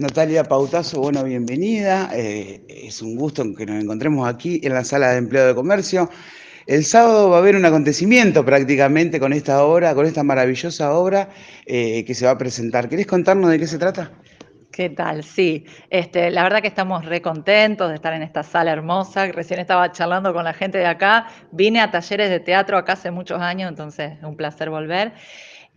Natalia Pautazo, bueno, bienvenida. Eh, es un gusto que nos encontremos aquí en la sala de empleo de comercio. El sábado va a haber un acontecimiento prácticamente con esta obra, con esta maravillosa obra eh, que se va a presentar. ¿Querés contarnos de qué se trata? ¿Qué tal? Sí, este, la verdad que estamos recontentos de estar en esta sala hermosa. Recién estaba charlando con la gente de acá. Vine a talleres de teatro acá hace muchos años, entonces un placer volver.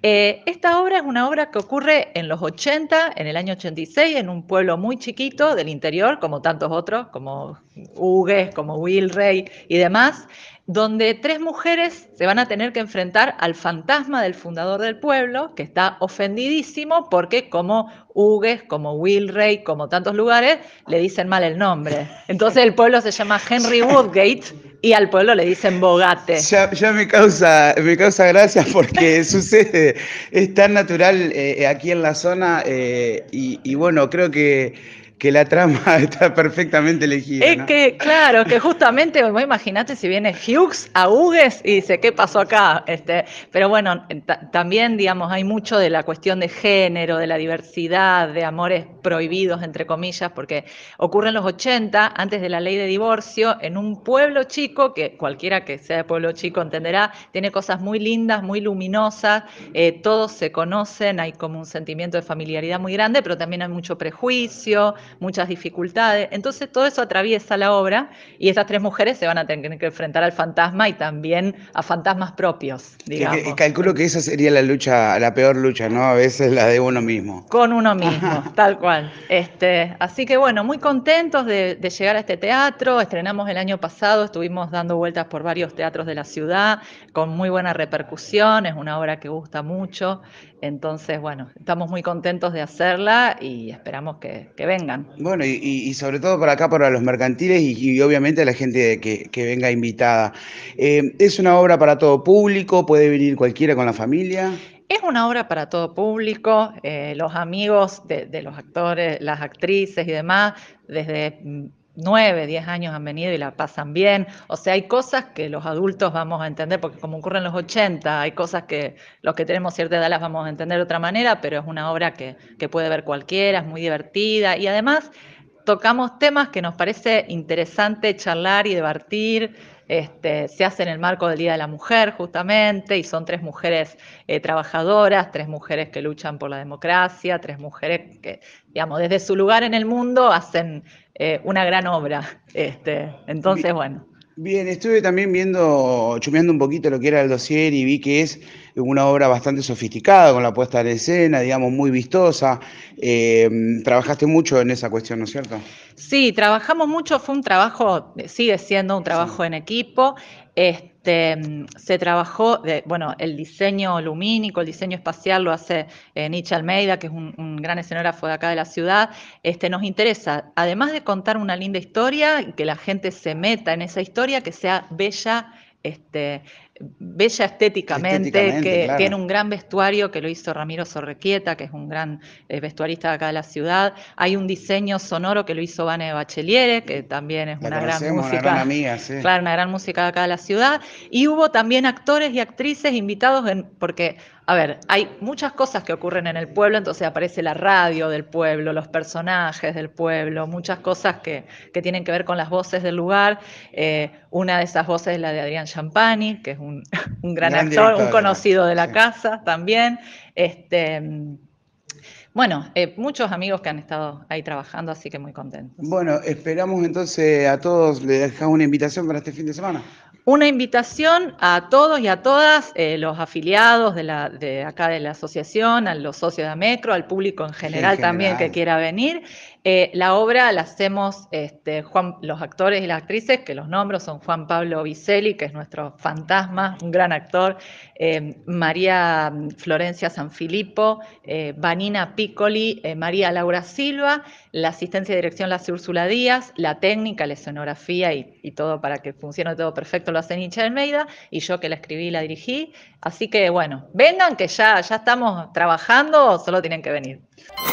Eh, esta obra es una obra que ocurre en los 80, en el año 86, en un pueblo muy chiquito del interior, como tantos otros, como Hugues, como Will Rey y demás, donde tres mujeres se van a tener que enfrentar al fantasma del fundador del pueblo, que está ofendidísimo porque como Hugues, como Will Rey, como tantos lugares, le dicen mal el nombre. Entonces el pueblo se llama Henry Woodgate y al pueblo le dicen bogate. Ya, me, causa, me causa gracia porque sucede, es tan natural eh, eh, aquí en la zona eh, y, bueno, creo que que la trama está perfectamente elegida. Es que, claro, que justamente, imagínate si viene Hughes a Hugues y dice, ¿qué pasó acá? Este, pero bueno, también, digamos, hay mucho de la cuestión de género, de la diversidad, de amores prohibidos, entre comillas, porque ocurre en los 80, antes de la ley de divorcio, en un pueblo chico, que cualquiera que sea de pueblo chico entenderá, tiene cosas muy lindas, muy luminosas, eh, todos se conocen, hay como un sentimiento de familiaridad muy grande, pero también hay mucho prejuicio, muchas dificultades. Entonces todo eso atraviesa la obra y esas tres mujeres se van a tener que enfrentar al fantasma y también a fantasmas propios, digamos. calculo que esa sería la lucha, la peor lucha, ¿no? A veces la de uno mismo. Con uno mismo, tal cual. Este, así que bueno, muy contentos de, llegar a este teatro. Estrenamos el año pasado, estuvimos dando vueltas por varios teatros de la ciudad con muy buena repercusión, es una obra que gusta mucho. Entonces, bueno, estamos muy contentos de hacerla y esperamos que venga. Bueno, y, sobre todo para acá, para los mercantiles y, obviamente la gente que, venga invitada. Eh, ¿Es una obra para todo público? ¿Puede venir cualquiera con la familia? Es una obra para todo público, eh, los amigos de, de, los actores, las actrices y demás, desde mm, 9, 10 años han venido y la pasan bien. O sea, hay cosas que los adultos vamos a entender, porque como ocurre en los 80, hay cosas que los que tenemos cierta edad las vamos a entender de otra manera, pero es una obra que, que puede ver cualquiera, es muy divertida y además tocamos temas que nos parece interesante charlar y divertir este, se hace en el marco del Día de la Mujer justamente y son tres mujeres eh, trabajadoras, tres mujeres que luchan por la democracia, tres mujeres que, digamos, desde su lugar en el mundo hacen eh, una gran obra. Este, entonces, bueno. Bien, estuve también viendo, chumeando un poquito lo que era el dossier y vi que es una obra bastante sofisticada, con la puesta de escena, digamos, muy vistosa. Em, trabajaste mucho en esa cuestión, ¿no es cierto? Sí, trabajamos mucho, fue un trabajo, sigue siendo un trabajo en equipo. Este, este, se trabajó, de, eh, bueno, el diseño lumínico, el diseño espacial lo hace eh, Nietzsche Almeida, que es un, gran escenógrafo de acá de la ciudad. Este, nos interesa, además de contar una linda historia y que la gente se meta en esa historia, que sea bella este, bella estéticamente, que tiene un gran vestuario que lo hizo Ramiro Sorrequieta, que es un gran eh, vestuarista de acá de la ciudad. Hay un diseño sonoro que lo hizo Vane Bacheliere, que también es una gran música. una gran música de acá de la ciudad. Y hubo también actores y actrices invitados, en, porque a ver, hay muchas cosas que ocurren en el pueblo, entonces aparece la radio del pueblo, los personajes del pueblo, muchas cosas que, tienen que ver con las voces del lugar. Eh, una de esas voces es la de Adrián Champani, que es un, gran, actor, un conocido de la casa también. Este, bueno, eh, muchos amigos que han estado ahí trabajando, así que muy contentos. Bueno, esperamos entonces a todos, le dejamos una invitación para este fin de semana. Una invitación a todos y a todas, eh, los afiliados de, acá de la asociación, a los socios de Amecro, al público en general, también que quiera venir. Eh, la obra la hacemos este, Juan, los actores y las actrices, que los nombres son Juan Pablo Vicelli, que es nuestro fantasma, un gran actor, eh, María mm, Florencia Sanfilippo, Vanina Piccoli, María Laura Silva, la asistencia de dirección la hace Úrsula Díaz, la técnica, la escenografía y todo para que funcione todo perfecto hincha de Almeida, y yo que la escribí y la dirigí. Así que bueno, vengan que ya, ya estamos trabajando, solo tienen que venir.